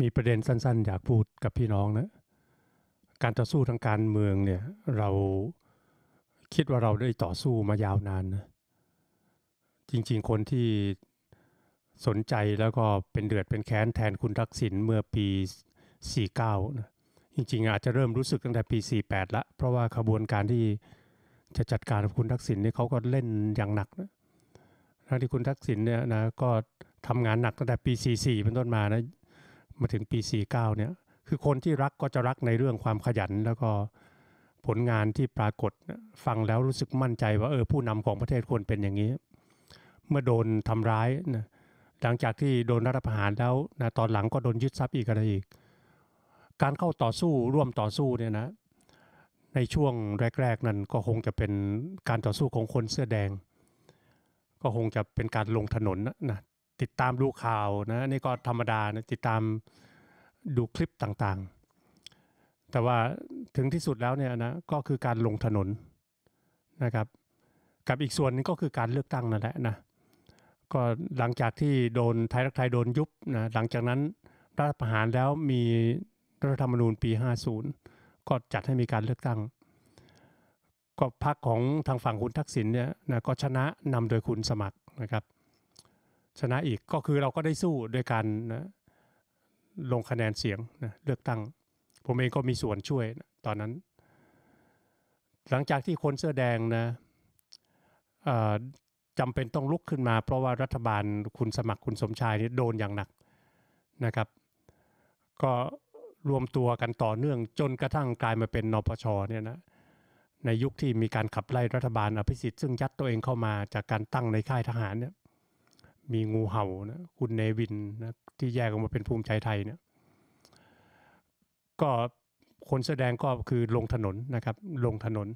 มีประเด็นสั้นๆอยากพูดกับพี่น้องนะ การต่อสู้ทางการเมืองเนี่ยเราคิดว่าเราได้ต่อสู้มายาวนานนะ จริง ๆ คนที่สนใจแล้วก็เป็นเดือดเป็นแค้นแทนคุณทักษิณเมื่อปี49นะ จริงๆ อาจจะเริ่มรู้สึกตั้งแต่ปี48ละ เพราะว่าขบวนการที่จะจัดการกับคุณทักษิณนี่เขาก็เล่นอย่างหนักนะทั้งที่คุณทักษิณเนี่ยนะก็ทำงานหนักตั้งแต่ปี44เป็นต้นมานะมาถึงปี49เนี่ยคือคนที่รักก็จะรักในเรื่องความขยัน แล้วก็ผลงานที่ปรากฏฟังแล้วรู้สึกมั่นใจว่าเออผู้นำของประเทศควรเป็นอย่างนี้ เมื่อโดนทำร้ายนะหลังจากที่โดนรัฐประหารแล้วนะตอนหลังก็โดนยึดทรัพย์อีกอะไรอีก การเข้าต่อสู้ร่วมต่อสู้เนี่ยนะในช่วงแรก ๆนั้น ก็คงจะเป็นการต่อสู้ของคนเสื้อแดง ก็คงจะเป็นการลงถนนนะติดตามดูข่าวนะนี่ก็ธรรมดานะติดตามดูคลิปต่างๆ แต่ว่าถึงที่สุดแล้วเนี่ยนะก็คือการลงถนนนะครับ กับอีกส่วนนึงก็คือการเลือกตั้งนั่นแหละนะก็หลังจากที่โดนไทยรักไทยโดนยุบนะหลังจากนั้นรัฐประหารแล้วมีรัฐธรรมนูญปี 50 ก็จัดให้มีการเลือกตั้งก็พรรคของทางฝั่งคุณทักษิณเนี่ยนะก็ชนะนำโดยคุณสมัครนะครับชนะอีกก็คือเราก็ได้สู้ด้วยการนะลงคะแนนเสียงนะเลือกตั้งผมเองก็มีส่วนช่วยนะตอนนั้น หลังจากที่คนเสื้อแดงนะจำเป็นต้องลุกขึ้นมา เพราะว่ารัฐบาลคุณสมัครคุณสมชายนี่โดนอย่างหนักนะครับ ก็รวมตัวกันต่อเนื่องจนกระทั่งกลายมาเป็นนปชเนี่ยนะในยุคที่มีการขับไล่รัฐบาลอภิสิทธิ์ซึ่งยัดตัวเองเข้ามาจากการตั้งในค่ายทหารเนี่ยมีงูเห่านะคุณเนวินนะที่แยกออกมาเป็นภูมิใจไทยเนี่ยก็คนแสดงก็คือลงถนนนะครับ ลงถนน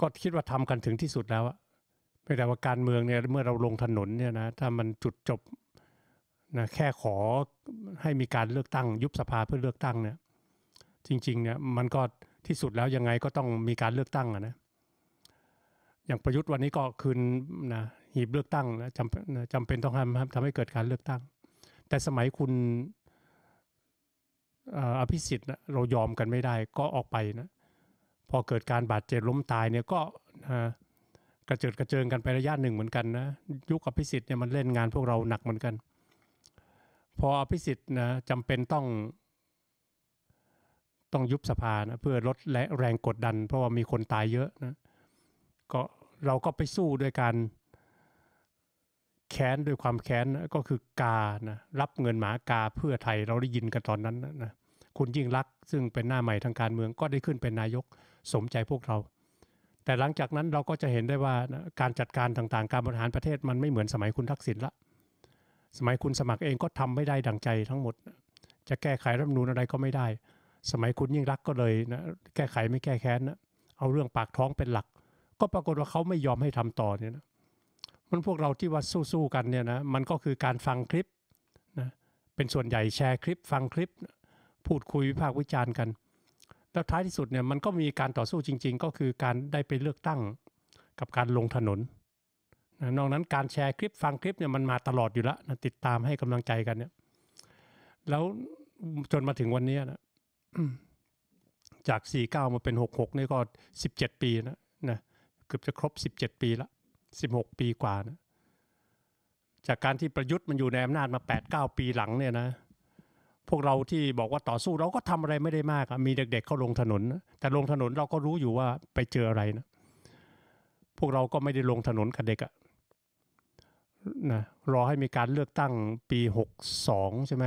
ก็คิดว่าทำกันถึงที่สุดแล้วอะไม่แต่ว่าการเมืองเนี่ยเมื่อเราลงถนนเนี่ยนะถ้ามันจุดจบนะแค่ขอให้มีการเลือกตั้ง ยุบสภาเพื่อเลือกตั้งเนี่ยจริงๆเนี่ยมันก็ที่สุดแล้วยังไงก็ต้องมีการเลือกตั้งอะนะอย่างประยุทธ์วันนี้ก็คืนนะหีบเลือกตั้งจำจำเป็นต้องทำทำให้เกิดการเลือกตั้ง แต่สมัยคุณอภิสิทธิ์เรายอมกันไม่ได้ก็ออกไปนะ พอเกิดการบาดเจ็บล้มตายเนี่ยก็กระเจิดกระเจิงกันไประยะหนึ่งเหมือนกันนะยุคอภิสิทธิ์เนี่ยมันเล่นงานพวกเราหนักเหมือนกัน พออภิสิทธิ์นะจำเป็นต้อง ต้องยุบสภานะเพื่อลดและแรงกดดัน เพราะว่ามีคนตายเยอะนะก็เราก็ไปสู้ด้วยการแค้นด้วยความแค้นก็คือกานะรับเงินหมากาเพื่อไทยเราได้ยินกันตอนนั้นนะคุณยิ่งรักซึ่งเป็นหน้าใหม่ทางการเมืองก็ได้ขึ้นเป็นนายกสมใจพวกเรา แต่หลังจากนั้นเราก็จะเห็นได้ว่านะการจัดการต่างๆ การบริหารประเทศมันไม่เหมือนสมัยคุณทักษิณละ สมัยคุณสมัครเองก็ทำไม่ได้ดังใจทั้งหมด จะแก้ไขรัฐนูนอะไรก็ไม่ได้ สมัยคุณยิ่งรักก็เลยนะแก้ไขไม่แก้แค้นนะเอาเรื่องปากท้องเป็นหลัก ก็ปรากฏว่าเขาไม่ยอมให้ทำต่อเนี่ยนะมันพวกเราที่ว่าสู้ๆกันเนี่ยนะมันก็คือการฟังคลิปนะเป็นส่วนใหญ่แชร์คลิป ฟังคลิปพูดคุยวิพากษ์วิจารณ์กันแล้วท้ายที่สุดเนี่ยมันก็มีการต่อสู้จริง ๆ ก็คือการได้ไปเลือกตั้งกับการลงถนนนะนอกนั้นการแชร์คลิป ฟังคลิปเนี่ยมันมาตลอดอยู่แล้วนะติดตามให้กำลังใจกันเนี่ยแล้วจนมาถึงวันนี้นะจาก 49 มาเป็น 66นี่ก็ 17 ปีนะนะเกือบจะครบ 17 ปีละสิบหกปีกว่านะจากการที่ประยุทธ์มันอยู่ในอำนาจมาแปดเก้าปีหลังเนี่ยนะพวกเราที่บอกว่าต่อสู้เราก็ทำอะไรไม่ได้มากมีเด็กๆ เขาลงถนนแต่ลงถนนเราก็รู้อยู่ว่าไปเจออะไรนะพวกเราก็ไม่ได้ลงถนนกับเด็กอะนะรอให้มีการเลือกตั้งปี62ใช่ไหม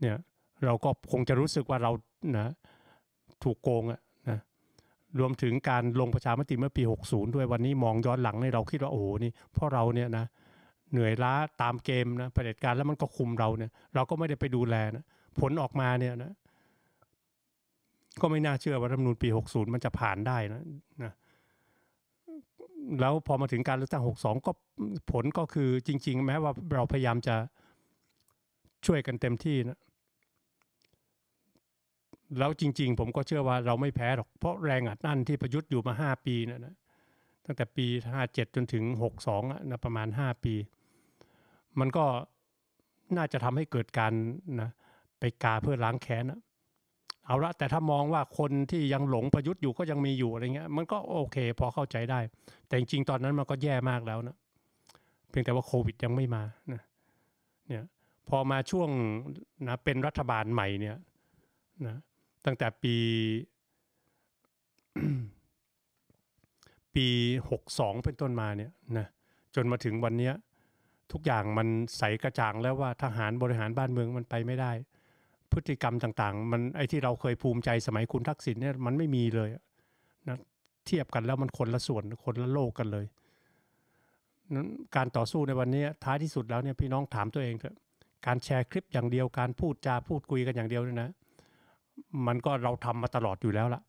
เนี่ยเราก็คงจะรู้สึกว่าเรานะถูกโกงอะรวมถึงการลงประชามติเมื่อปี 60 ด้วยวันนี้มองย้อนหลังในเราคิดว่า โอ้โหนี่ เพราะเราเนี่ยนะเหนื่อยล้าตามเกมนะเผด็จการแล้วมันก็คุมเราเนี่ย เราก็ไม่ได้ไปดูแลนะผลออกมาเนี่ยนะ ก็ไม่น่าเชื่อว่ารัฐมนูญปี 60 มันจะผ่านได้นะนะแล้วพอมาถึงการเลือกตั้ง 62 ก็ผลก็คือจริงๆ แม้ว่าเราพยายามจะช่วยกันเต็มที่นะแล้วจริง ๆ ผมก็เชื่อว่าเราไม่แพ้หรอกเพราะแรงอัดนั่นที่ประยุทธ์อยู่มา5ปีนะนะตั้งแต่ปี57จนถึง62นะประมาณ5ปี มันก็น่าจะทำให้เกิดการนะไปกาเพื่อล้างแค้นนะเอาละแต่ถ้ามองว่าคนที่ยังหลงประยุทธ์อยู่ก็ยังมีอยู่อะไรเงี้ย มันก็โอเคพอเข้าใจได้ แต่จริงๆตอนนั้นมันก็แย่มากแล้วนะเพียงแต่ว่าโควิด ยังไม่มานะเนี่ยพอมาช่วงนะเป็นรัฐบาลใหม่เนี่ยนะตั้งแต่ปี ปีหกสองเป็นต้นมาเนี่ยนะจนมาถึงวันนี้ ทุกอย่างมันใสกระจ่างแล้วว่าทหารบริหารบ้านเมืองมันไปไม่ได้ พฤติกรรมต่างๆ มันไอ้ที่เราเคยภูมิใจสมัยคุณทักษิณเนี่ยมันไม่มีเลยนะเทียบกันแล้วมันคนละส่วนคนละโลกกันเลยนั้นการต่อสู้ในวันนี้ท้ายที่สุดแล้วเนี่ยพี่น้องถามตัวเองเถอะการแชร์คลิปอย่างเดียวการพูดจาพูดคุยกันอย่างเดียวเนี่ยนะมันก็เราทำมาตลอดอยู่แล้วละ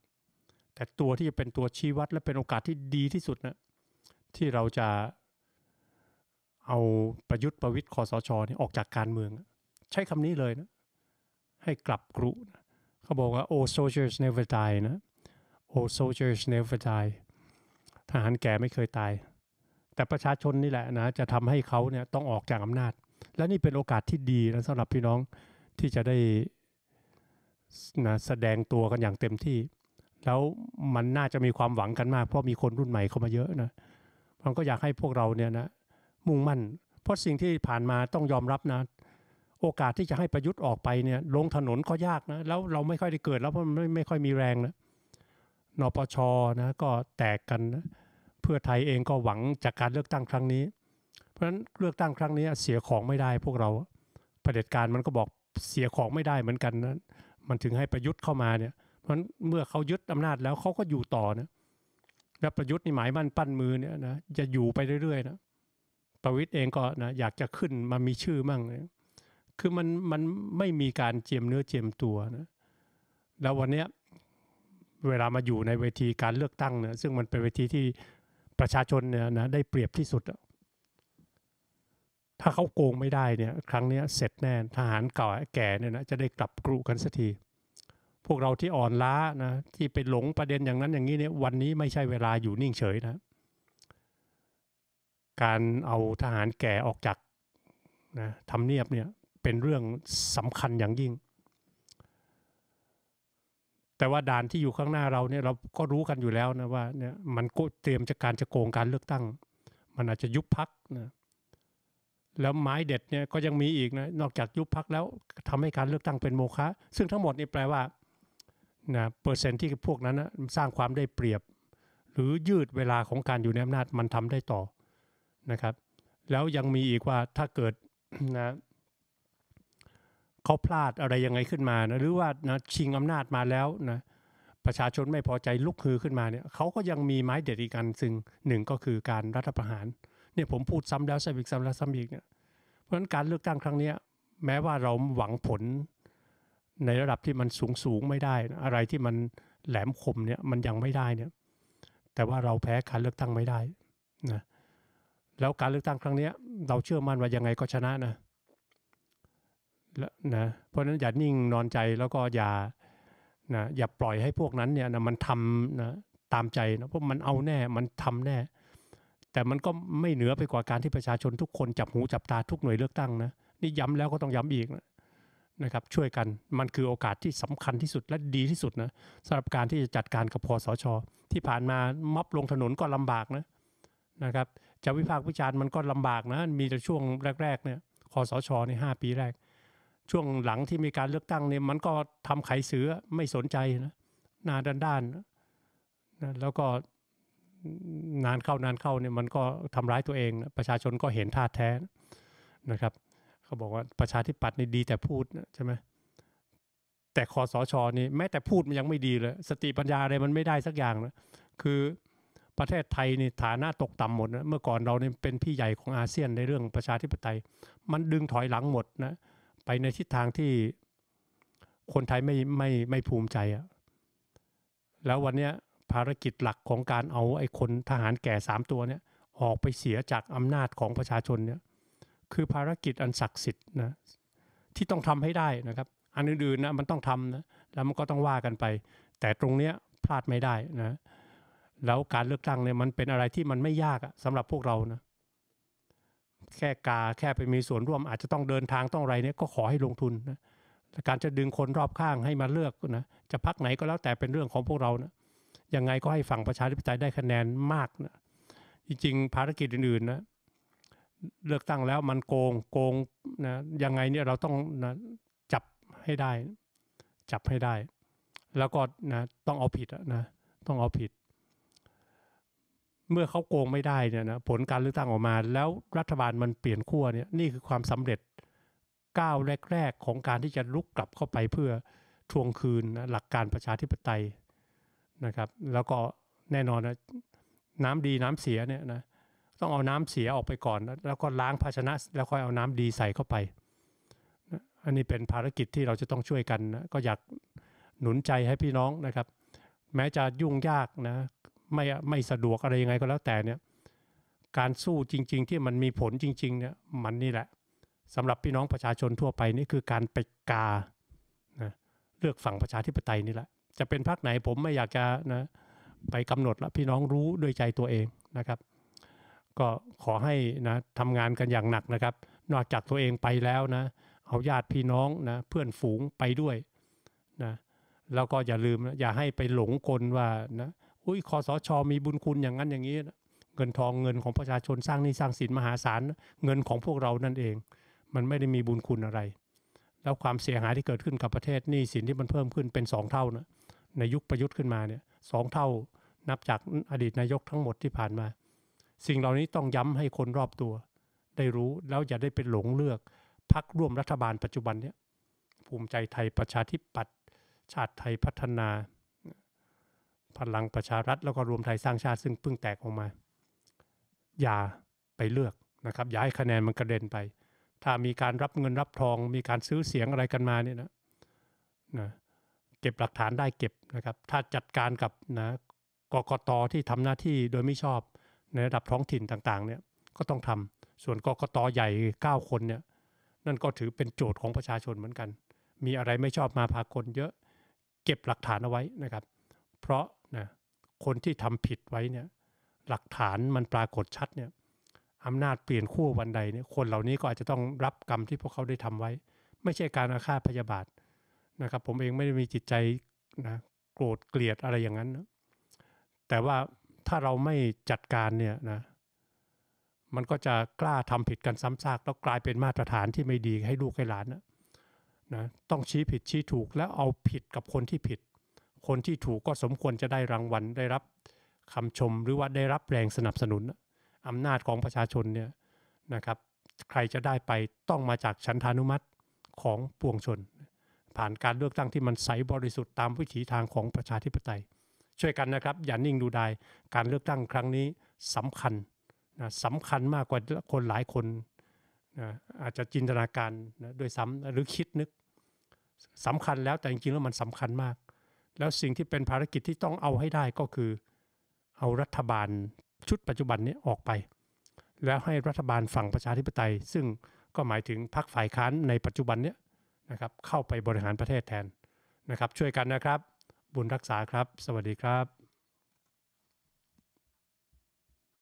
แต่ตัวที่จะเป็นตัวชี้วัดและเป็นโอกาสที่ดีที่สุดนะที่เราจะเอาประยุทธ์ประวิทย์คอสชเนี่ยออกจากการเมือง ใช้คำนี้เลยนะให้กลับกรุนะเขาบอกว่า old soldiers never die นะ old soldiers never die ทหารแก่ไม่เคยตาย แต่ประชาชนนี่แหละนะจะทำให้เขาเนี่ยต้องออกจากอำนาจ และนี่เป็นโอกาสที่ดีนะสำหรับพี่น้องที่จะได้นะแสดงตัวกันอย่างเต็มที่ แล้วมันน่าจะมีความหวังกันมาก เพราะมีคนรุ่นใหม่เข้ามาเยอะนะมันก็อยากให้พวกเราเนี่ยนะ มุ่งมั่น เพราะสิ่งที่ผ่านมาต้องยอมรับนะโอกาสที่จะให้ประยุทธ์ออกไปเนี่ยลงถนนก็ยากนะแล้วเราไม่ค่อยได้เกิดแล้วเพราะมันไม่ไม่ค่อยมีแรงนะนปชนะก็แตกกันนะเพื่อไทยเองก็หวังจากการเลือกตั้งครั้งนี้ เพราะฉะนั้นเลือกตั้งครั้งนี้เสียของไม่ได้พวกเราเผด็จการมันก็บอกเสียของไม่ได้เหมือนกันนะมันถึงให้ประยุทธ์เข้ามาเนี่ย เพราะเมื่อเขายึดอำนาจแล้วเขาก็อยู่ต่อนะ แล้วประยุทธ์นี่หมายมั่นปั้นมือเนี่ยนะจะอยู่ไปเรื่อย ๆ นะ ประวิทย์เองก็นะอยากจะขึ้นมามีชื่อมั่งเยคือมันมันไม่มีการเจียมเนื้อเจียมตัวนะ แล้ววันเนี้ยเวลามาอยู่ในเวทีการเลือกตั้งเนี่ยซึ่งมันเป็นเวทีที่ประชาชนเนี่ยนะได้เปรียบที่สุดอะถ้าเขาโกงไม่ได้เนี่ยครั้งนี้เสร็จแน่ทหารเก่าแก่เนี่ยนะจะได้กลับกรุกันสักทีพวกเราที่อ่อนล้านะที่ไปหลงประเด็นอย่างนั้นอย่างนี้เนี่ยวันนี้ไม่ใช่เวลาอยู่นิ่งเฉยนะการเอาทหารแก่ออกจากนะทำเนียบเนี่ยเป็นเรื่องสำคัญอย่างยิ่ง แต่ว่าด่านที่อยู่ข้างหน้าเราเนี่ยเราก็รู้กันอยู่แล้วนะว่าเนี่ยมันเตรียมจะการจะโกงการเลือกตั้ง มันอาจจะยุบพักนะแล้วไม้เด็ดเนี่ยก็ยังมีอีกนะนอกจากยุบพักแล้วทำให้การเลือกตั้งเป็นโมฆะซึ่งทั้งหมดนี่แปลว่านะเปอร์เซ็นต์ที่พวกนั้นนะสร้างความได้เปรียบ หรือยืดเวลาของการอยู่ในอำนาจมันทำได้ต่อนะครับแล้วยังมีอีกว่าถ้าเกิดนะเขาพลาดอะไรยังไงขึ้นมานะหรือว่านะชิงอำนาจมาแล้วนะประชาชนไม่พอใจลุกฮือขึ้นมาเนี่ยเขาก็ยังมีไม้เด็ดอีกกันซึ่งหนึ่งก็คือการรัฐประหารเนี่ยผมพูดซ้ำแล้วซ้ำอีกซ้ำแล้วซ้ำอีกเนี่ยเพราะฉะนั้นการเลือกตั้งครั้งนี้แม้ว่าเราหวังผลในระดับที่มันสูงสูงไม่ได้ อะไรที่มันแหลมคมเนี่ยมันยังไม่ได้เนี่ยแต่ว่าเราแพ้การเลือกตั้งไม่ได้นะแล้วการเลือกตั้งครั้งนี้เราเชื่อมั่นว่ายังไงก็ชนะนะนะ เพราะฉะนั้นอย่านิ่งนอนใจแล้วก็อย่านะอย่าปล่อยให้พวกนั้นเนี่ยนะมันทำนะตามใจนะเพราะมันเอาแน่มันทำแน่แต่มันก็ไม่เหนือไปกว่าการที่ประชาชนทุกคนจับหูจับตาทุกหน่วยเลือกตั้งนะนี่ย้ำแล้วก็ต้องย้ำอีกนะครับช่วยกันมันคือโอกาสที่สำคัญที่สุดและดีที่สุดนะสำหรับการที่จะจัดการกับพอสชที่ผ่านมาม็อบลงถนนก็ลำบากนะนะครับจะวิพากษ์วิจารณ์มันก็ลำบากนะมีแต่ช่วงแรกๆเนี่ยคอสชใน5ปีแรก ช่วงหลังที่มีการเลือกตั้งเนี่ยมันก็ทำไขเสือไม่สนใจนะนาด้านๆนะแล้วก็นานเข้านานเข้าเนี่ยมันก็ทำร้ายตัวเอง ประชาชนก็เห็นท่าแท้นะครับ เขาบอกว่าประชาธิปัตย์นี่ดีแต่พูดใช่ไหมแต่คอสชอนี่แม้แต่พูดมันยังไม่ดีเลยสติปัญญาอะไรมันไม่ได้สักอย่างนะคือประเทศไทยนี่ฐานะตกต่ำหมดนะเมื่อก่อนเราเนี่ยเป็นพี่ใหญ่ของอาเซียนในเรื่องประชาธิปไตยมันดึงถอยหลังหมดนะไปในทิศทางที่คนไทยไม่ไม่ไม่ภูมิใจอะแล้ววันเนี้ยภารกิจหลักของการเอาไอ้คนทหารแก่สามตัวเนี่ยออกไปเสียจากอำนาจของประชาชนเนี่ยคือภารกิจอันศักดิ์สิทธิ์นะที่ต้องทำให้ได้นะครับ อันอื่นๆนะมันต้องทำนะแล้วมันก็ต้องว่ากันไป แต่ตรงเนี้ยพลาดไม่ได้นะแล้วการเลือกตั้งเนี่ยมันเป็นอะไรที่มันไม่ยากสำหรับพวกเรานะแค่กาแค่ไปมีส่วนร่วมอาจจะต้องเดินทางต้องอะไรเนี่ยก็ขอให้ลงทุนนะการจะดึงคนรอบข้างให้มาเลือกนะจะพักไหนก็แล้วแต่เป็นเรื่องของพวกเรานะยังไงก็ให้ฝั่งประชาธิปไตยได้คะแนนมากนะ จริงๆภารกิจอื่นๆนะเลือกตั้งแล้วมันโกงโกงนะยังไงเนี่ยเราต้องนะจับให้ได้จับให้ได้ แล้วก็นะต้องเอาผิดนะต้องเอาผิด เมื่อเขาโกงไม่ได้เนี่ยนะผลการเลือกตั้งออกมา แล้วรัฐบาลมันเปลี่ยนขั้วเนี่ยนี่คือความสำเร็จก้าวแรกๆของการที่จะลุกกลับเข้าไปเพื่อทวงคืนนะหลักการประชาธิปไตยนะครับแล้วก็แน่นอนนะน้ำดีน้ำเสียเนี่ยนะต้องเอาน้ำเสียออกไปก่อน แล้วก็ล้างภาชนะแล้วค่อยเอาน้ำดีใส่เข้าไปอันนี้เป็นภารกิจที่เราจะต้องช่วยกันนะก็อยากหนุนใจให้พี่น้องนะครับแม้จะยุ่งยากนะไม่ไม่สะดวกอะไรยังไงก็แล้วแต่เนี่ยการสู้จริงๆที่มันมีผลจริงๆเนี่ยมันนี่แหละสำหรับพี่น้องประชาชนทั่วไป นี่คือการไปกานะเลือกฝั่งประชาธิปไตยนี่แหละจะเป็นพักไหนผมไม่อยากจะนะไปกำหนดละพี่น้องรู้ด้วยใจตัวเองนะครับ ก็ขอให้นะทำงานกันอย่างหนักนะครับ นอกจากตัวเองไปแล้วนะเอาญาติพี่น้องนะเพื่อนฝูงไปด้วยนะแล้วก็อย่าลืมนะอย่าให้ไปหลงกลว่านะอุ้ยคอสชอมีบุญคุณอย่างนั้นอย่างนี้นะเงินทองเงินของประชาชนสร้างนี่สร้างสินมหาศาลเงินของพวกเรานั่นเอง มันไม่ได้มีบุญคุณอะไร แล้วความเสียหายที่เกิดขึ้นกับประเทศนี่สินที่มันเพิ่มขึ้นเป็นสองเท่านะในยุคประยุทธ์ขึ้นมาเนี่ยสองเท่านับจากอดีตนายกทั้งหมดที่ผ่านมา สิ่งเหล่านี้ต้องย้ำให้คนรอบตัวได้รู้แล้วอย่าได้เป็นหลงเลือกพักร่วมรัฐบาลปัจจุบันเนี่ยภูมิใจไทยประชาธิปัตย์ชาติไทยพัฒนาพลังประชารัฐ แล้วก็รวมไทยสร้างชาติซึ่งเพิ่งแตกออกมา อย่าไปเลือกนะครับอย่าให้คะแนนมันกระเด็นไป ถ้ามีการรับเงินรับทอง มีการซื้อเสียงอะไรกันมาเนี่ยนะนะก็บหลักฐานได้เก็บนะครับถ้าจัดการกับนะกกตที่ทำหน้าที่โดยไม่ชอบในระดับท้องถิ่นต่างๆเนี่ยก็ต้องทำ ส่วนกกตใหญ่ 9 คนเนี่ยนั่นก็ถือเป็นโจทย์ของประชาชนเหมือนกัน มีอะไรไม่ชอบมาพากลเยอะเก็บหลักฐานเอาไว้นะครับ เพราะนะคนที่ทำผิดไว้เนี่ยหลักฐานมันปรากฏชัดเนี่ยอำนาจเปลี่ยนขั้ววันใดเนี่ยคนเหล่านี้ก็อาจจะต้องรับกรรมที่พวกเขาได้ทำไว้ ไม่ใช่การอาฆาตพยาบาทนะครับผมเองไม่ได้มีจิตใจนะโกรธเกลียดอะไรอย่างนั้นนะแต่ว่าถ้าเราไม่จัดการเนี่ยนะ มันก็จะกล้าทำผิดกันซ้ำซากแล้วกลายเป็นมาตรฐานที่ไม่ดีให้ลูกให้หลานนะนะต้องชี้ผิดชี้ถูกแล้วเอาผิดกับคนที่ผิด คนที่ถูกก็สมควรจะได้รางวัลได้รับคำชมหรือว่าได้รับแรงสนับสนุน อำนาจของประชาชนเนี่ยนะครับใครจะได้ไปต้องมาจากชั้นธานุมัติของปวงชนผ่านการเลือกตั้งที่มันใสบริสุทธิ์ตามวิถีทางของประชาธิปไตย ช่วยกันนะครับอย่านิ่งดูดายการเลือกตั้งครั้งนี้สำคัญนะสำคัญมากกว่าคนหลายคนนะอาจจะจินตนาการนะด้วยซ้ำหรือคิดนึก สำคัญแล้วแต่จริงๆแล้วมันสำคัญมาก แล้วสิ่งที่เป็นภารกิจที่ต้องเอาให้ได้ก็คือ เอารัฐบาลชุดปัจจุบันนี้ออกไป แล้วให้รัฐบาลฝั่งประชาธิปไตย ซึ่งก็หมายถึงพรรคฝ่ายค้านในปัจจุบันเนี้ยนะครับเข้าไปบริหารประเทศแทนนะครับ ช่วยกันนะครับ บุญรักษาครับสวัสดีครับ